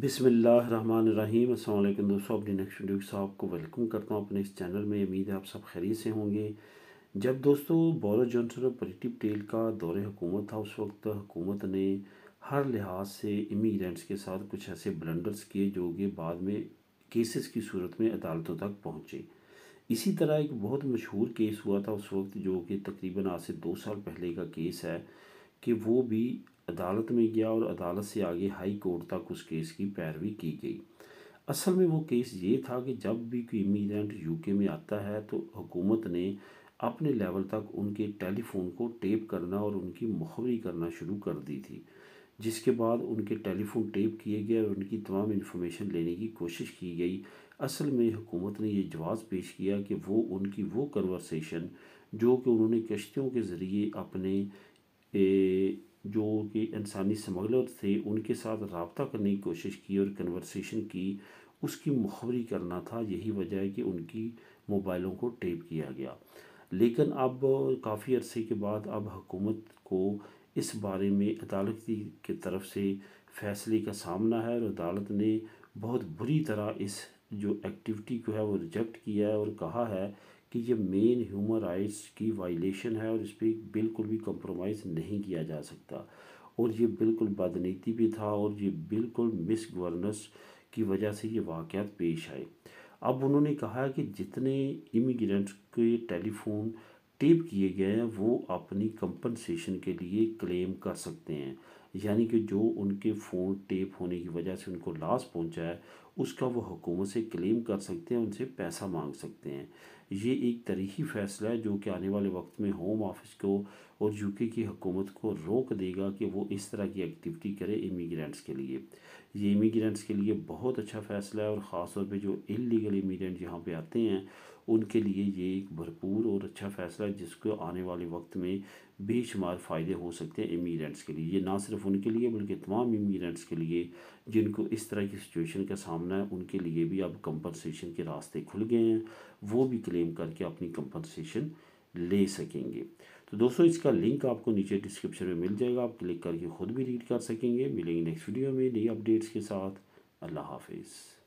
बिसमीम अल्लाम दोस्तों अपनी नेक्स्ट वीडियो साहब को वेलकम करता हूँ अपने इस चैनल में उम्मीद है आप सब खैरियत से होंगे जब दोस्तों बोरो जॉनसन और पॉलिटिव टेल का दौर हुकूमत था उस वक्त हुकूमत ने हर लिहाज से इमीग्रेंट्स के साथ कुछ ऐसे ब्लंडर्स किए जो कि बाद में केसेस की सूरत में अदालतों तक पहुँचे इसी तरह एक बहुत मशहूर केस हुआ था उस वक्त जो कि तकरीबन आज से दो साल पहले का केस है कि वो भी अदालत में गया और अदालत से आगे हाई कोर्ट तक उस केस की पैरवी की गई असल में वो केस ये था कि जब भी कोई इमीग्रेंट यूके में आता है तो हुकूमत ने अपने लेवल तक उनके टेलीफोन को टेप करना और उनकी मुखबरी करना शुरू कर दी थी जिसके बाद उनके टेलीफोन टेप किए गए और उनकी तमाम इन्फॉर्मेशन लेने की कोशिश की गई असल में हुकूमत ने यह जवाब पेश किया कि वो उनकी वो कन्वर्सेशन जो कि उन्होंने कश्तियों के ज़रिए अपने जो कि इंसानी स्मगलर थे उनके साथ रबता करने की कोशिश की और कन्वर्सेशन की उसकी मुखबरी करना था यही वजह है कि उनकी मोबाइलों को टेप किया गया लेकिन अब काफ़ी अरसे के बाद अब हुकूमत को इस बारे में अदालत की तरफ से फैसले का सामना है और अदालत ने बहुत बुरी तरह इस जो एक्टिविटी को है वो रिजेक्ट किया है और कहा है कि ये मेन ह्यूमन राइट्स की वायलेशन है और इस पर बिल्कुल भी कंप्रोमाइज़ नहीं किया जा सकता और ये बिल्कुल बदनीति भी था और ये बिल्कुल मिस गवर्नेंस की वजह से ये वाक़ पेश आए अब उन्होंने कहा कि जितने इमिग्रेंट्स के टेलीफोन टेप किए गए हैं वो अपनी कंपनसेशन के लिए क्लेम कर सकते हैं यानी कि जो उनके फ़ोन टेप होने की वजह से उनको लाश पहुंचा है उसका वो हुकूमत से क्लेम कर सकते हैं उनसे पैसा मांग सकते हैं ये एक तरीकी फ़ैसला है जो कि आने वाले वक्त में होम ऑफिस को और यूके की हुकूमत को रोक देगा कि वो इस तरह की एक्टिविटी करे इमिग्रेंट्स के लिए ये इमिग्रेंट्स के लिए बहुत अच्छा फ़ैसला है और ख़ास तौर पर जो इलीगल इमिग्रेंट यहाँ पर आते हैं उनके लिए ये एक भरपूर और अच्छा फ़ैसला है जिसको आने वाले वक्त में बेशुमार फ़ायदे हो सकते हैं इमीडेंट्स e के लिए ये ना सिर्फ उनके लिए बल्कि तमाम इमीडेंट्स e के लिए जिनको इस तरह की सिचुएशन का सामना है उनके लिए भी अब कंपनसेशन के रास्ते खुल गए हैं वो भी क्लेम करके अपनी कंपनसेशन ले सकेंगे तो दोस्तों इसका लिंक आपको नीचे डिस्क्रिप्शन में मिल जाएगा आप क्लिक करके ख़ुद भी रीड कर सकेंगे मिलेंगे नेक्स्ट वीडियो में नई अपडेट्स के साथ अल्लाह हाफिज़